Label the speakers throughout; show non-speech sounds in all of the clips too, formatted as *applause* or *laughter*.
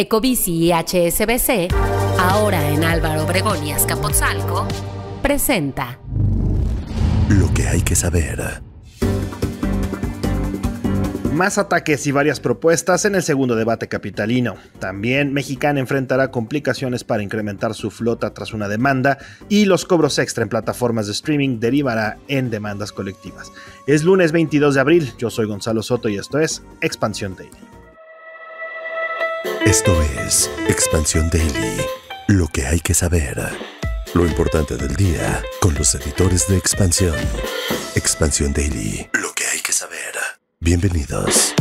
Speaker 1: Ecobici y HSBC, ahora en Álvaro Obregón y Azcapotzalco, presenta
Speaker 2: Lo que hay que saber. Más ataques y varias propuestas en el segundo debate capitalino. También Mexicana enfrentará complicaciones para incrementar su flota tras una demanda y los cobros extra en plataformas de streaming derivará en demandas colectivas. Es lunes 22 de abril, yo soy Gonzalo Soto y esto es Expansión Daily. Esto es Expansión Daily, lo que hay que saber. Lo importante del día con los editores de Expansión. Expansión Daily, lo que hay que saber. Bienvenidos.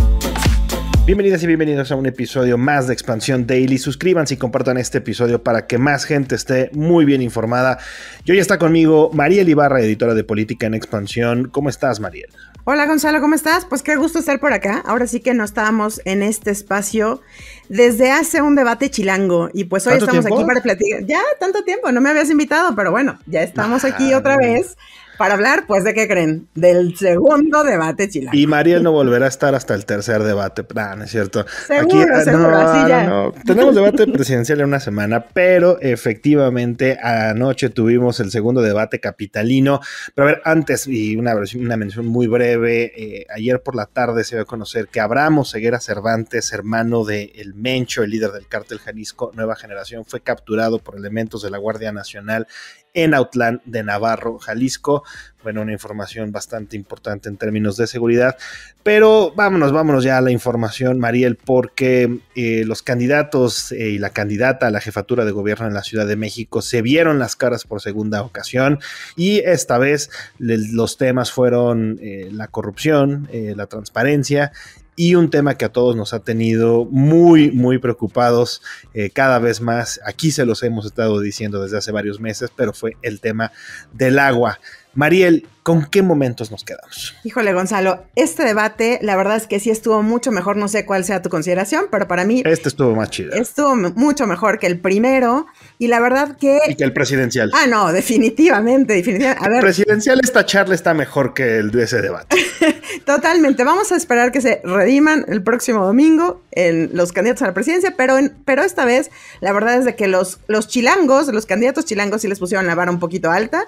Speaker 2: Bienvenidas y bienvenidos a un episodio más de Expansión Daily. Suscríbanse y compartan este episodio para que más gente esté muy bien informada. Y hoy está conmigo Mariel Ibarra, editora de política en Expansión. ¿Cómo estás, Mariel?
Speaker 1: Hola Gonzalo, ¿cómo estás? Pues qué gusto estar por acá. Ahora sí que no estábamos en este espacio desde hace un debate chilango y pues hoy estamos aquí para platicar. Ya, tanto tiempo, no me habías invitado, pero bueno, ya estamos aquí otra vez para hablar, pues, ¿de qué creen? Del segundo debate
Speaker 2: chilango. Y Mariel no volverá a estar hasta el tercer debate. Nah, no es cierto. Seguro, ah, Tenemos debate presidencial en una semana, pero efectivamente anoche tuvimos el segundo debate capitalino. Pero a ver, antes, y una, una mención muy breve, eh, ayer por la tarde se dio a conocer que Abramo Ceguera Cervantes, hermano de El Mencho, el líder del cártel Jalisco Nueva Generación, fue capturado por elementos de la Guardia Nacional en Autlán de Navarro, Jalisco bueno, una información bastante importante en términos de seguridad. Pero vámonos, vámonos ya a la información, Mariel, porque eh, los candidatos eh, y la candidata a la jefatura de gobierno en la Ciudad de México se vieron las caras por segunda ocasión y esta vez los temas fueron eh, la corrupción, la transparencia y un tema que a todos nos ha tenido muy, muy preocupados cada vez más. Aquí se los hemos estado diciendo desde hace varios meses, pero fue el tema del agua. Mariel, ¿Con qué momentos nos quedamos?
Speaker 1: Híjole, Gonzalo, este debate, la verdad es que sí estuvo mucho mejor. No sé cuál sea tu consideración, pero para mí.
Speaker 2: Este estuvo más chido.
Speaker 1: Estuvo mucho mejor que el primero. Y la verdad que. Y
Speaker 2: que el presidencial. Ah,
Speaker 1: no, definitivamente, definitivamente. El
Speaker 2: presidencial, esta charla está mejor que el de ese debate.
Speaker 1: *laughs* Totalmente. Vamos a esperar que se rediman el próximo domingo en los candidatos a la presidencia, pero, pero esta vez, la verdad es de que los, los chilangos, los candidatos chilangos sí les pusieron la vara un poquito alta.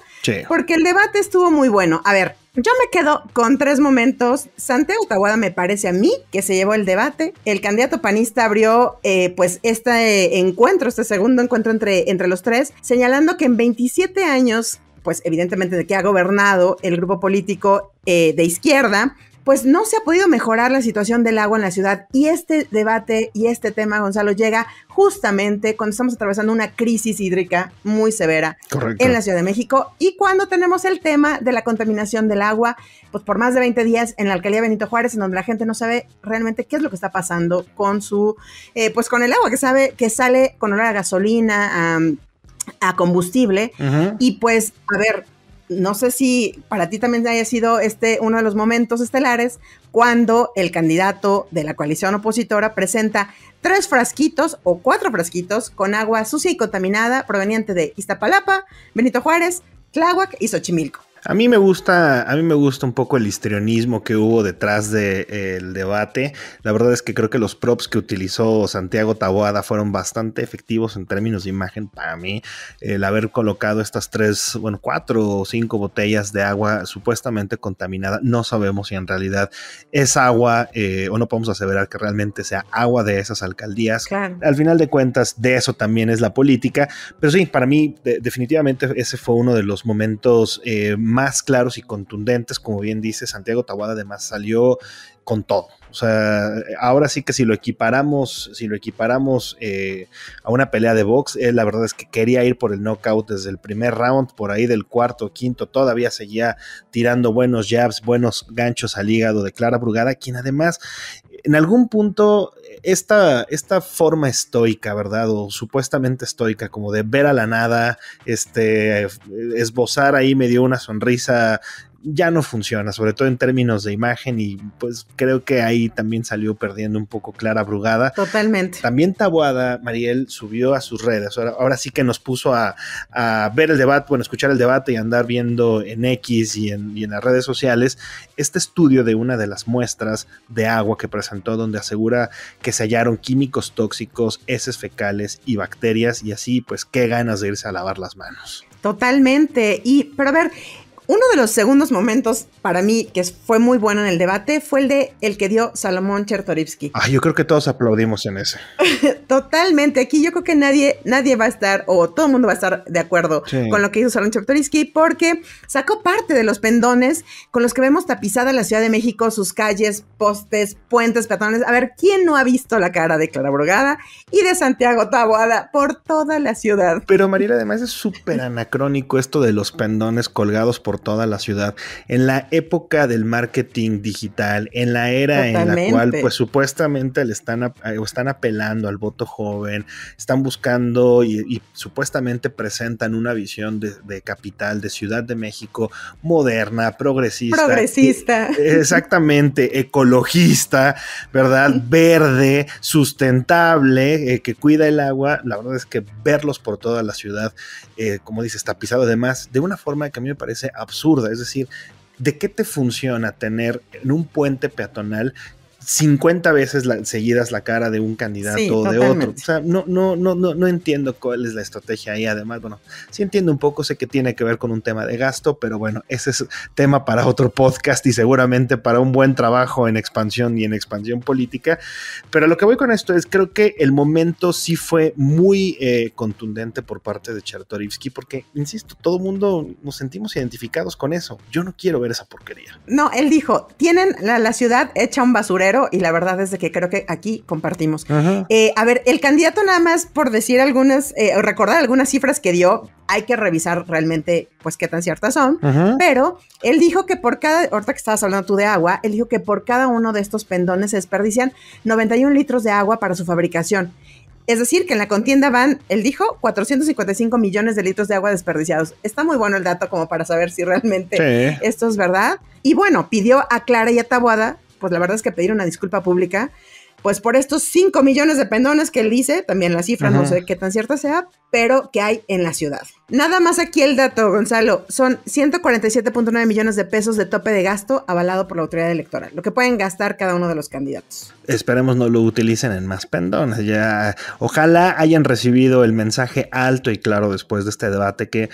Speaker 1: Porque el debate estuvo muy bueno bueno, a ver, yo me quedo con tres momentos. Santiago Tahuada me parece a mí que se llevó el debate. El candidato panista abrió eh, pues este eh, encuentro, este segundo encuentro entre, entre los tres, señalando que en 27 años pues evidentemente de que ha gobernado el grupo político eh, de izquierda, pues no se ha podido mejorar la situación del agua en la ciudad y este debate y este tema, Gonzalo, llega justamente cuando estamos atravesando una crisis hídrica muy severa en la Ciudad de México y cuando tenemos el tema de la contaminación del agua, pues por más de 20 días en la alcaldía Benito Juárez, en donde la gente no sabe realmente qué es lo que está pasando con su, eh, pues con el agua que sabe que sale con olor a gasolina, a, combustible y pues, a ver, no sé si para ti también haya sido este uno de los momentos estelares cuando el candidato de la coalición opositora presenta tres frasquitos o cuatro frasquitos con agua sucia y contaminada proveniente de Iztapalapa, Benito Juárez, Tláhuac y Xochimilco.
Speaker 2: A mí me gusta, a mí me gusta un poco el histrionismo que hubo detrás del de, el debate. La verdad es que creo que los props que utilizó Santiago Taboada fueron bastante efectivos en términos de imagen para mí. El haber colocado estas tres, bueno, cuatro o cinco botellas de agua supuestamente contaminada, no sabemos si en realidad es agua eh, o no podemos aseverar que realmente sea agua de esas alcaldías. Al final de cuentas, de eso también es la política. Pero sí, para mí definitivamente ese fue uno de los momentos eh, más claros y contundentes, como bien dice Santiago Tawada, además salió con todo. O sea, ahora sí que si lo equiparamos, si lo equiparamos eh, a una pelea de box, la verdad es que quería ir por el knockout desde el primer round, por ahí del cuarto, quinto, todavía seguía tirando buenos jabs, buenos ganchos al hígado de Clara Brugada, quien además en algún punto esta, esta forma estoica, ¿verdad? O supuestamente estoica, como de ver a la nada, este, esbozar ahí me dio una sonrisa ya no funciona, sobre todo en términos de imagen y pues creo que ahí también salió perdiendo un poco Clara Brugada. Totalmente. También Tabuada, Mariel, subió a sus redes, ahora, sí que nos puso a, ver el debate, bueno, escuchar el debate y andar viendo en X y en, y en las redes sociales este estudio de una de las muestras de agua que presentó donde asegura que se hallaron químicos tóxicos, heces fecales y bacterias y así pues qué ganas de irse a lavar las manos.
Speaker 1: Totalmente. Y, pero a ver, uno de los segundos momentos para mí que fue muy bueno en el debate fue el de el que dio Salomón Chertorivsky. Ah,
Speaker 2: yo creo que todos aplaudimos en ese.
Speaker 1: *laughs* Totalmente. Aquí yo creo que nadie, nadie va a estar, o todo el mundo va a estar de acuerdo con lo que hizo Salomón Chertorivsky, porque sacó parte de los pendones con los que vemos tapizada la Ciudad de México, sus calles, postes, puentes, peatones. A ver, ¿quién no ha visto la cara de Clara Brugada y de Santiago Taboada por toda la ciudad? Pero Mariela, además
Speaker 2: es súper anacrónico esto de los pendones colgados por toda la ciudad. En la época del marketing digital, en la era en la cual pues supuestamente le están, eh, o están apelando al voto joven, están buscando y, supuestamente presentan una visión de, capital, de Ciudad de México moderna, progresista. Progresista. E, e, exactamente, ecologista, ¿verdad? *laughs* Verde, sustentable, eh, que cuida el agua. La verdad es que verlos por toda la ciudad, eh, como dices, tapizado además, de una forma que a mí me parece es decir, ¿de qué te funciona tener en un puente peatonal 50 veces seguidas la cara de un candidato o de otro. O sea, no, no, no, no, no entiendo cuál es la estrategia ahí. Además, bueno, sí entiendo un poco, sé que tiene que ver con un tema de gasto, pero bueno, ese es tema para otro podcast y seguramente para un buen trabajo en expansión y en expansión política. Pero lo que voy con esto es, creo que el momento sí fue muy eh, contundente por parte de Chartorivsky, porque, insisto, todo el mundo nos sentimos identificados con eso. Yo no quiero ver esa porquería. No, él dijo, tienen
Speaker 1: la ciudad hecha un basurero y la verdad es de que creo que aquí compartimos. Eh, a ver, el candidato nada más por decir algunas, eh, recordar algunas cifras que dio, hay que revisar realmente pues qué tan ciertas son, pero él dijo que por cada, ahorita que estabas hablando tú de agua, él dijo que por cada uno de estos pendones se desperdician 91 litros de agua para su fabricación. Es decir, que en la contienda van, él dijo, 455 millones de litros de agua desperdiciados. Está muy bueno el dato como para saber si realmente esto es verdad. Y bueno, pidió a Clara y a Tabuada pues la verdad es que pedir una disculpa pública, pues por estos 5 millones de pendones que él dice, también la cifra no sé qué tan cierta sea, pero que hay en la ciudad. Nada más aquí el dato, Gonzalo. Son 147.9 millones de pesos de tope de gasto avalado por la autoridad electoral, lo que pueden gastar cada uno de los candidatos.
Speaker 2: Esperemos no lo utilicen en más pendones. Ya, ojalá hayan recibido el mensaje alto y claro después de este debate que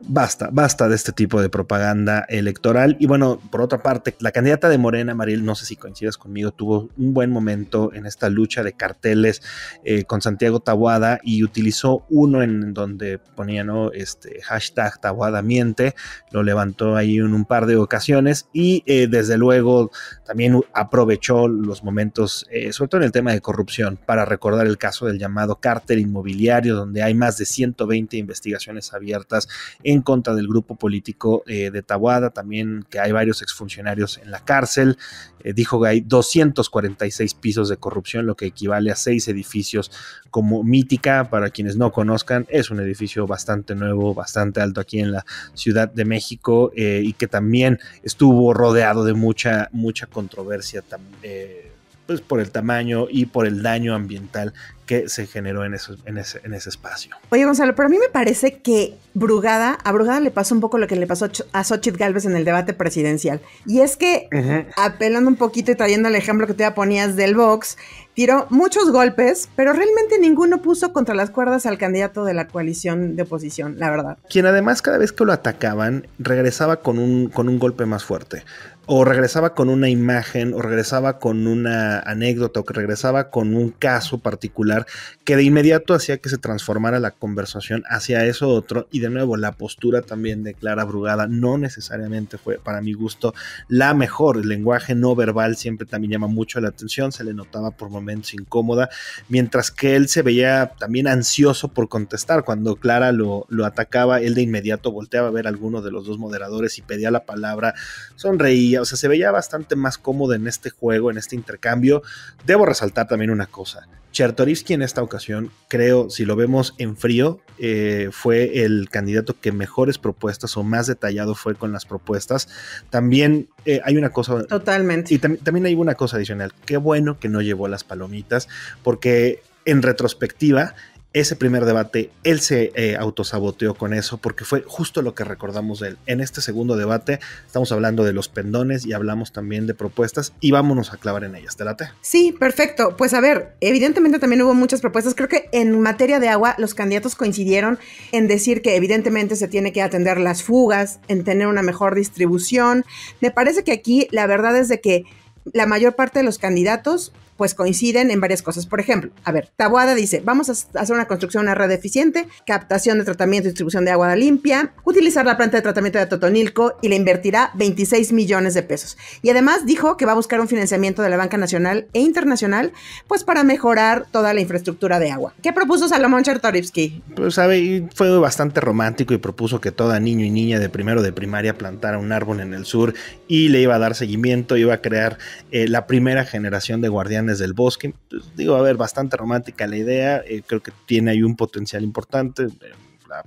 Speaker 2: basta, basta de este tipo de propaganda electoral. Y bueno, por otra parte, la candidata de Morena, Mariel, no sé si coincides conmigo, tuvo un buen momento en esta lucha de carteles eh, con Santiago Tabuada y utilizó un en donde ponía, ¿no? Este hashtag Tawada miente, lo levantó ahí en un par de ocasiones y eh, desde luego también aprovechó los momentos, eh, sobre todo en el tema de corrupción, para recordar el caso del llamado cártel inmobiliario, donde hay más de 120 investigaciones abiertas en contra del grupo político eh, de Tawada, también que hay varios exfuncionarios en la cárcel, eh, dijo que hay 246 pisos de corrupción, lo que equivale a seis edificios como mítica, para quienes no conocen es un edificio bastante nuevo, bastante alto aquí en la Ciudad de México eh, y que también estuvo rodeado de mucha, mucha controversia también. Eh, pues, por el tamaño y por el daño ambiental que se generó en, en, ese, espacio.
Speaker 1: Oye, Gonzalo, pero a mí me parece que Brugada, a Brugada le pasó un poco lo que le pasó a Xochitl Galvez en el debate presidencial. Y es que, apelando un poquito y trayendo el ejemplo que tú ya ponías del box, tiró muchos golpes, pero realmente ninguno puso contra las cuerdas al candidato de la coalición de oposición, la verdad.
Speaker 2: Quien además cada vez que lo atacaban regresaba con un, con un golpe más fuerte o regresaba con una imagen, o regresaba con una anécdota, o que regresaba con un caso particular que de inmediato hacía que se transformara la conversación hacia eso otro. Y de nuevo, la postura también de Clara Brugada no necesariamente fue, para mi gusto, la mejor. El lenguaje no verbal siempre también llama mucho la atención, se le notaba por momentos incómoda, mientras que él se veía también ansioso por contestar. Cuando Clara lo, lo atacaba, él de inmediato volteaba a ver a alguno de los dos moderadores y pedía la palabra, sonreía o sea, se veía bastante más cómodo en este juego, en este intercambio. Debo resaltar también una cosa. Chertorivsky en esta ocasión, creo, si lo vemos en frío, eh, fue el candidato que mejores propuestas o más detallado fue con las propuestas. También eh, hay una cosa. Totalmente. Y también hay una cosa adicional. Qué bueno que no llevó las palomitas, porque en retrospectiva, ese primer debate, él se eh, autosaboteó con eso porque fue justo lo que recordamos de él. En este segundo debate estamos hablando de los pendones y hablamos también de propuestas y vámonos a clavar en ellas, ¿te late?
Speaker 1: Sí, perfecto. Pues a ver, evidentemente también hubo muchas propuestas. Creo que en materia de agua los candidatos coincidieron en decir que evidentemente se tiene que atender las fugas, en tener una mejor distribución. Me parece que aquí la verdad es de que la mayor parte de los candidatos pues coinciden en varias cosas. Por ejemplo, a ver, Tabuada dice, vamos a hacer una construcción, una red eficiente, captación de tratamiento y distribución de agua limpia, utilizar la planta de tratamiento de Totonilco y le invertirá 26 millones de pesos. Y además dijo que va a buscar un financiamiento de la Banca Nacional e Internacional, pues para mejorar toda la infraestructura de agua. ¿Qué propuso Salomón Chertorivsky?
Speaker 2: Pues sabe, fue bastante romántico y propuso que toda niño y niña de primero de primaria plantara un árbol en el sur y le iba a dar seguimiento, iba a crear eh, la primera generación de guardianes del bosque. digo, a ver, bastante romántica la idea, eh, creo que tiene ahí un potencial importante. Eh,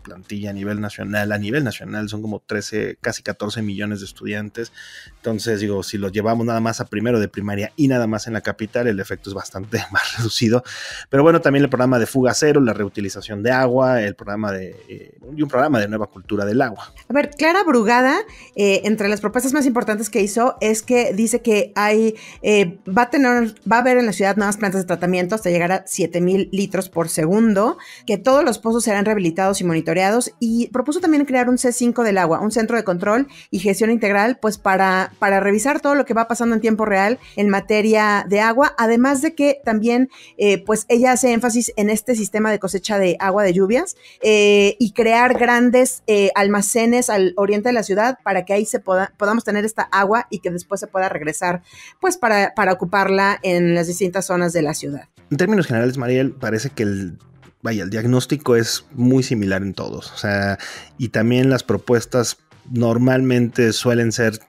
Speaker 2: plantilla a nivel nacional. A nivel nacional son como 13, casi 14 millones de estudiantes. Entonces, digo, si los llevamos nada más a primero de primaria y nada más en la capital, el efecto es bastante *laughs* más reducido. Pero bueno, también el programa de fuga cero, la reutilización de agua, el programa de, eh, y un programa de nueva cultura del agua.
Speaker 1: A ver, Clara Brugada, eh, entre las propuestas más importantes que hizo es que dice que hay, eh, va a tener, va a haber en la ciudad nuevas plantas de tratamiento hasta llegar a 7 mil litros por segundo, que todos los pozos serán rehabilitados y monitoreados y propuso también crear un C5 del agua, un centro de control y gestión integral, pues para, para revisar todo lo que va pasando en tiempo real en materia de agua, además de que también, eh, pues ella hace énfasis en este sistema de cosecha de agua de lluvias eh, y crear grandes eh, almacenes al oriente de la ciudad para que ahí se podamos tener esta agua y que después se pueda regresar, pues para ocuparla en las distintas zonas de la ciudad.
Speaker 2: En términos generales, Mariel, parece que el vaya, el diagnóstico es muy similar en todos. O sea, y también las propuestas normalmente suelen ser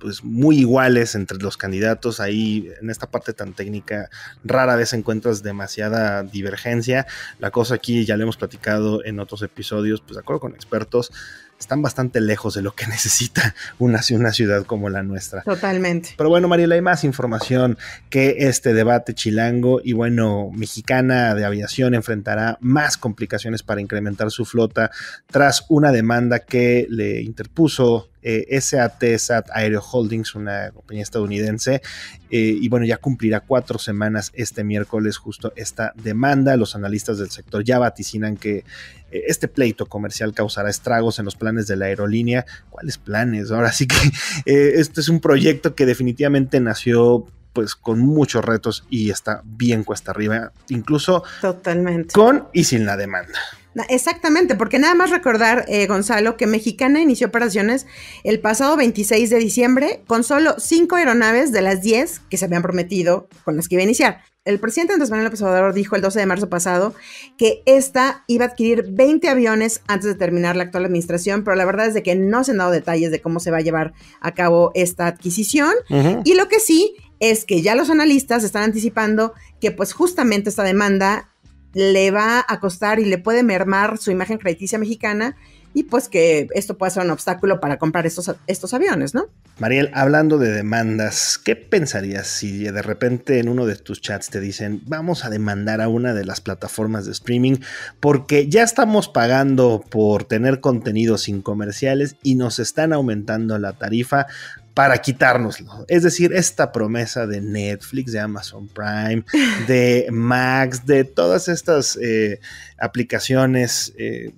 Speaker 2: pues, muy iguales entre los candidatos. Ahí, en esta parte tan técnica, rara vez encuentras demasiada divergencia. La cosa aquí, ya le hemos platicado en otros episodios, pues de acuerdo con expertos, están bastante lejos de lo que *laughs* necesita una, una ciudad como la nuestra. Totalmente. Pero bueno, Mariela, hay más información que este debate chilango y bueno, mexicana de aviación enfrentará más complicaciones para incrementar su flota tras una demanda que le interpuso eh, SAT, SAT Aero Holdings, una compañía estadounidense, eh, y bueno, ya cumplirá cuatro semanas este miércoles justo esta demanda. Los analistas del sector ya vaticinan que eh, este pleito comercial causará estragos en los planes de la aerolínea. ¿Cuáles planes? Ahora sí que *laughs* eh, este es un proyecto que definitivamente nació pues con muchos retos y está bien cuesta arriba, incluso Totalmente. con y sin la demanda.
Speaker 1: Exactamente, porque nada más recordar, eh, Gonzalo, que Mexicana inició operaciones el pasado 26 de diciembre con solo cinco aeronaves de las diez que se habían prometido con las que iba a iniciar. El presidente Andrés Manuel López Obrador dijo el 12 de marzo pasado que esta iba a adquirir 20 aviones antes de terminar la actual administración, pero la verdad es de que no se han dado detalles de cómo se va a llevar a cabo esta adquisición. Y lo que sí es que ya los analistas están anticipando que pues justamente esta demanda le va a costar y le puede mermar su imagen crediticia mexicana y pues que esto pueda ser un obstáculo para comprar estos, estos aviones, ¿no?
Speaker 2: Mariel, hablando de demandas, ¿qué pensarías si de repente en uno de tus chats te dicen vamos a demandar a una de las plataformas de streaming porque ya estamos pagando por tener contenidos sin comerciales y nos están aumentando la tarifa? para quitárnoslo. Es decir, esta promesa de Netflix, de Amazon Prime, *laughs* de Max, de todas estas eh, aplicaciones. Eh,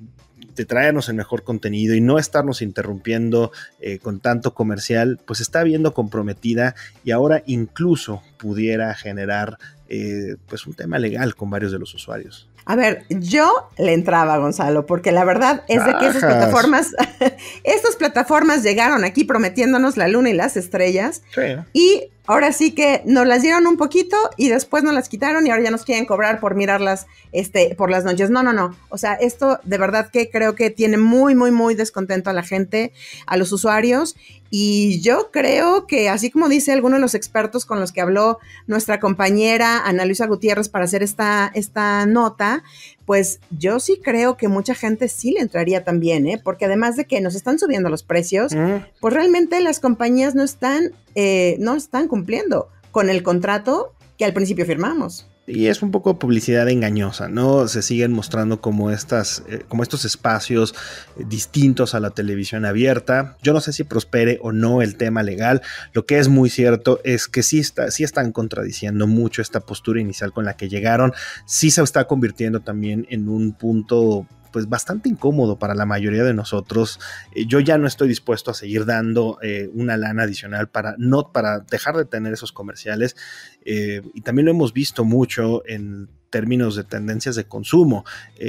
Speaker 2: de traernos el mejor contenido y no estarnos interrumpiendo eh, con tanto comercial, pues está viendo comprometida y ahora incluso pudiera generar eh, pues un tema legal con varios de los usuarios.
Speaker 1: A ver, yo le entraba, a Gonzalo, porque la verdad es de que esas plataformas, *laughs* estas plataformas llegaron aquí prometiéndonos la luna y las estrellas. Sí. Y ahora sí que nos las dieron un poquito y después nos las quitaron y ahora ya nos quieren cobrar por mirarlas este, por las noches. No, no, no. O sea, esto de verdad que creo que tiene muy, muy, muy descontento a la gente, a los usuarios. Y yo creo que, así como dice alguno de los expertos con los que habló nuestra compañera Ana Luisa Gutiérrez para hacer esta, esta nota, pues yo sí creo que mucha gente sí le entraría también, ¿eh? porque además de que nos están subiendo los precios, mm. pues realmente las compañías no están, eh, no están cumpliendo con el contrato que al principio firmamos
Speaker 2: y es un poco publicidad engañosa, ¿no? Se siguen mostrando como estas, eh, como estos espacios distintos a la televisión abierta. Yo no sé si prospere o no el tema legal. Lo que es muy cierto es que sí, está, sí están contradiciendo mucho esta postura inicial con la que llegaron. Sí se está convirtiendo también en un punto pues bastante incómodo para la mayoría de nosotros. Eh, yo ya no estoy dispuesto a seguir dando eh, una lana adicional para, no, para dejar de tener esos comerciales. Eh, y también lo hemos visto mucho en términos de tendencias de consumo.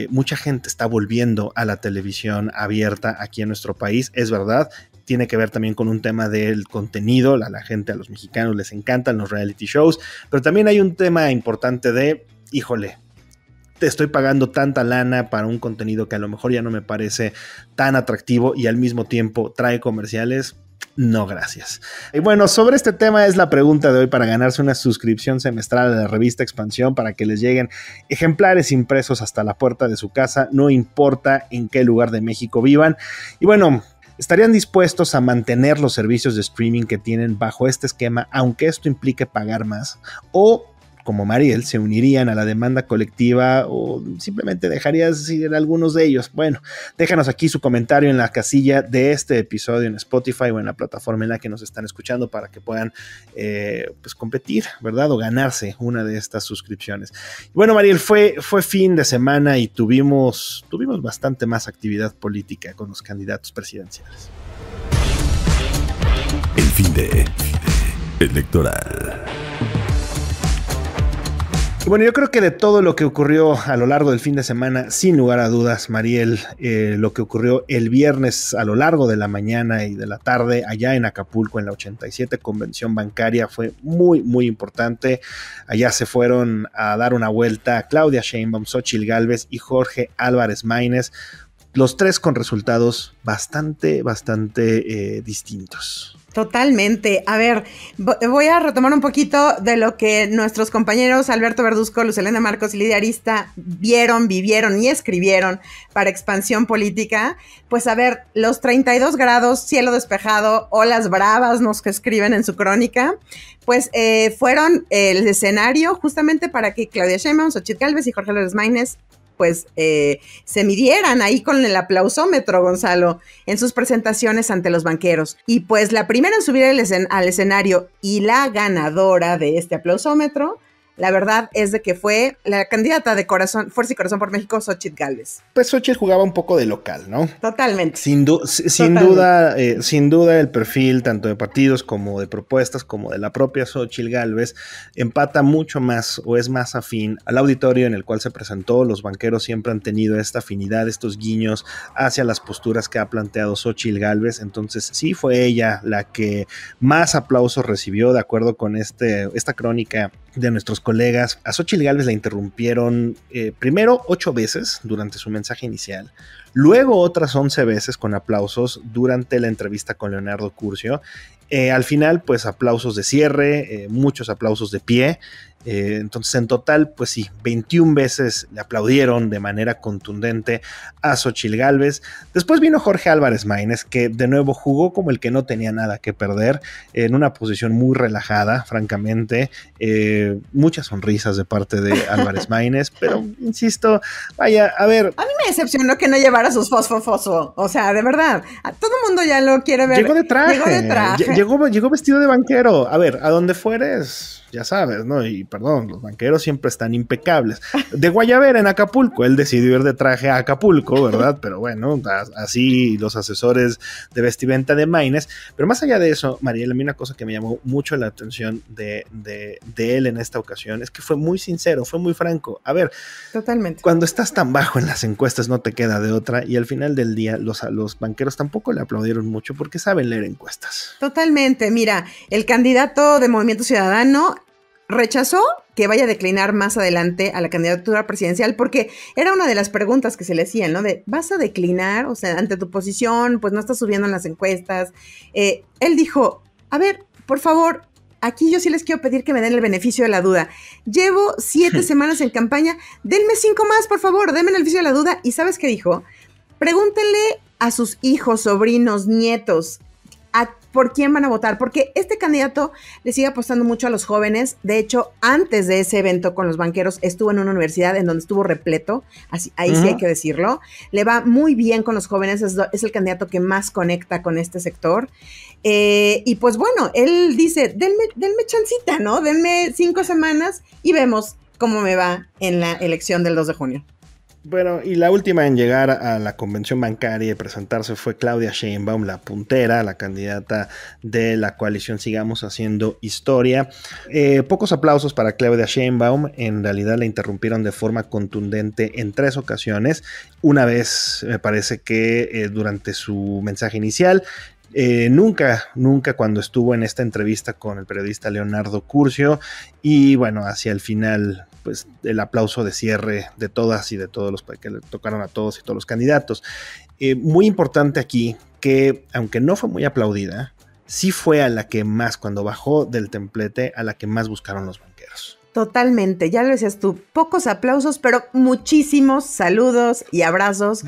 Speaker 2: mucha gente está volviendo a la televisión abierta aquí en nuestro país, es verdad. Tiene que ver también con un tema del contenido, a la, la gente, a los mexicanos les encantan los reality shows, pero también hay un tema importante de, híjole, estoy pagando tanta lana para un contenido que a lo mejor ya no me parece tan atractivo y al mismo tiempo trae comerciales. No, gracias. Y bueno, sobre este tema es la pregunta de hoy para ganarse una suscripción semestral a la revista Expansión para que les lleguen ejemplares impresos hasta la puerta de su casa, no importa en qué lugar de México vivan. Y bueno, ¿Estarían dispuestos a mantener los servicios de streaming que tienen bajo este esquema, aunque esto implique pagar más? ¿O como Mariel se unirían a la demanda colectiva o simplemente dejarías ir a algunos de ellos. Bueno, déjanos aquí su comentario en la casilla de este episodio en Spotify o en la plataforma en la que nos están escuchando para que puedan eh, pues, competir, ¿verdad? O ganarse una de estas suscripciones. Bueno, Mariel, fue, fue fin de semana y tuvimos, tuvimos bastante más actividad política con los candidatos presidenciales. El fin de electoral bueno, yo creo que de todo lo que ocurrió a lo largo del fin de semana, sin lugar a dudas, Mariel, eh, lo que ocurrió el viernes a lo largo de la mañana y de la tarde allá en Acapulco, en la 87 Convención Bancaria, fue muy, muy importante. Allá se fueron a dar una vuelta Claudia Sheinbaum, Xochil Gálvez y Jorge Álvarez Maínez, los tres con resultados bastante, bastante eh, distintos.
Speaker 1: Totalmente. A ver, voy a retomar un poquito de lo que nuestros compañeros Alberto Verduzco, Lucelena Marcos y Lidia Arista vieron, vivieron y escribieron para expansión política. Pues a ver, los 32 grados, cielo despejado, olas bravas, nos que escriben en su crónica, pues eh, fueron el escenario justamente para que Claudia Sheinbaum, Xochitl Calves y Jorge López Maínez pues eh, se midieran ahí con el aplausómetro, Gonzalo, en sus presentaciones ante los banqueros. Y pues la primera en subir al escenario y la ganadora de este aplausómetro la verdad es de que fue la candidata de corazón, Fuerza y
Speaker 2: Corazón por México, Xochitl Galvez. Pues Xochitl jugaba un poco de local, ¿no? Totalmente. Sin, sin duda, eh, sin duda el perfil tanto de partidos como de propuestas como de la propia Xochitl Galvez empata mucho más o es más afín al auditorio en el cual se presentó. Los banqueros siempre han tenido esta afinidad, estos guiños hacia las posturas que ha planteado Xochitl Galvez. Entonces sí fue ella la que más aplausos recibió de acuerdo con este, esta crónica de nuestros colegas. A Xochitl Gálvez la interrumpieron eh, primero ocho veces durante su mensaje inicial, Luego otras 11 veces con aplausos durante la entrevista con Leonardo Curcio. Eh, al final, pues aplausos de cierre, eh, muchos aplausos de pie. Eh, entonces, en total, pues sí, 21 veces le aplaudieron de manera contundente a Xochil Gálvez. Después vino Jorge Álvarez Maínez, que de nuevo jugó como el que no tenía nada que perder, en una posición muy relajada, francamente. muchas sonrisas de parte de Álvarez Maínez, pero *laughs* insisto,
Speaker 1: vaya, a ver. A mí me decepcionó que no llevara a sus fosfo, O sea, de verdad, a todo el mundo ya lo quiere ver. Llegó de traje.
Speaker 2: Llegó, Llegó, vestido de banquero. A ver, a donde fueres ya sabes, ¿no? Y perdón, los banqueros siempre están impecables. De Guayabera en Acapulco, él decidió ir de traje a Acapulco, ¿verdad? Pero bueno, así los asesores de vestimenta de Maines. Pero más allá de eso, Mariela, a mí una cosa que me llamó mucho la atención de, de, de él en esta ocasión es que fue muy sincero, fue muy franco. A ver, totalmente. Cuando estás tan bajo en las encuestas no te queda de otra y al final del día los, los banqueros tampoco le aplaudieron mucho porque saben leer encuestas.
Speaker 1: Totalmente, mira, el candidato de Movimiento Ciudadano rechazó que vaya a declinar más adelante a la candidatura presidencial porque era una de las preguntas que se le hacían, ¿no? De, ¿vas a declinar? O sea, ante tu posición, pues no estás subiendo en las encuestas. Eh, él dijo, a ver, por favor, aquí yo sí les quiero pedir que me den el beneficio de la duda. Llevo siete *laughs* semanas en campaña, denme cinco más, por favor, denme el beneficio de la duda. ¿Y sabes qué dijo? Pregúntenle a sus hijos, sobrinos, nietos, a por quién van a votar, porque este candidato le sigue apostando mucho a los jóvenes. De hecho, antes de ese evento con los banqueros, estuvo en una universidad en donde estuvo repleto, así, ahí sí hay que decirlo. Le va muy bien con los jóvenes, es, el candidato que más conecta con este sector. Eh, y pues bueno, él dice, denme, denme chancita, ¿no? Denme cinco semanas y vemos cómo me va en la elección del 2 de junio.
Speaker 2: Bueno, y la última en llegar a la convención bancaria y presentarse fue Claudia Sheinbaum, la puntera, la candidata de la coalición Sigamos Haciendo Historia. Eh, pocos aplausos para Claudia Sheinbaum. En realidad la interrumpieron de forma contundente en tres ocasiones. Una vez, me parece que eh, durante su mensaje inicial, eh, nunca, nunca cuando estuvo en esta entrevista con el periodista Leonardo Curcio y bueno, hacia el final pues el aplauso de cierre de todas y de todos los que le tocaron a todos y todos los candidatos. Eh, muy importante aquí que, aunque no fue muy aplaudida, sí fue a la que más, cuando bajó del templete, a la que más buscaron los banqueros.
Speaker 1: Totalmente, ya lo decías tú, pocos aplausos, pero muchísimos saludos y abrazos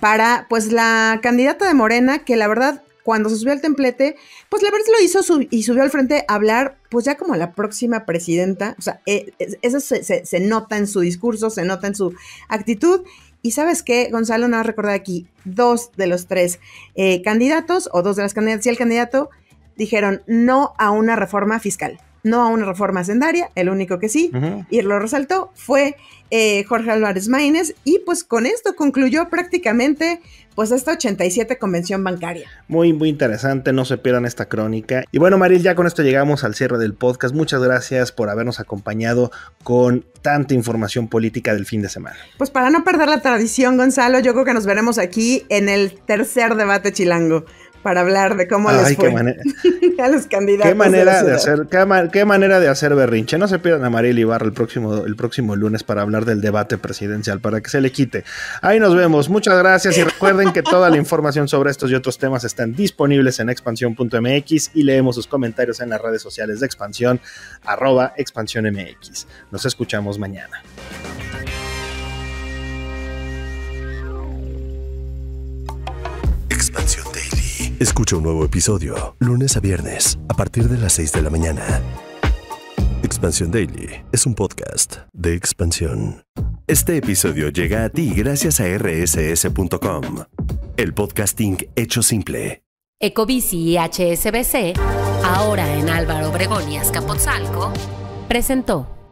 Speaker 1: para pues la candidata de Morena, que la verdad cuando se subió al templete, pues la verdad lo hizo y subió al frente a hablar, pues ya como la próxima presidenta. O sea, eh, eso se, nota en su discurso, se nota en su actitud. Y sabes qué, Gonzalo, no recordar aquí, dos de los tres eh, candidatos, o dos de las candidatas y el candidato, dijeron no a una reforma fiscal no a una reforma hacendaria, el único que sí, y lo resaltó, fue eh, Jorge Álvarez Maínez, y pues con esto concluyó prácticamente pues esta 87 convención bancaria.
Speaker 2: Muy, muy interesante, no se pierdan esta crónica. Y bueno, Maril, ya con esto llegamos al cierre del podcast. Muchas gracias por habernos acompañado con tanta información política del fin de semana.
Speaker 1: Pues para no perder la tradición, Gonzalo, yo creo que nos veremos aquí en el tercer debate chilango para hablar de cómo les fue. *laughs* *laughs* a los candidatos. Qué manera de, hacer,
Speaker 2: qué, manera de hacer berrinche. No se pierdan a Mariel Ibarra el próximo, el próximo lunes para hablar del debate presidencial, para que se le quite. Ahí nos vemos. Muchas gracias y recuerden que toda la información sobre estos y otros temas están disponibles en expansión.mx y leemos sus comentarios en las redes sociales de expansión, arroba expansión Nos escuchamos mañana. Escucha un nuevo episodio lunes a viernes a partir de las 6 de la mañana. Expansión Daily es un podcast de expansión. Este episodio llega a ti gracias a rss.com, el podcasting hecho simple.
Speaker 1: Ecobici y HSBC, ahora en Álvaro Obregón
Speaker 2: y Azcapotzalco,
Speaker 1: presentó.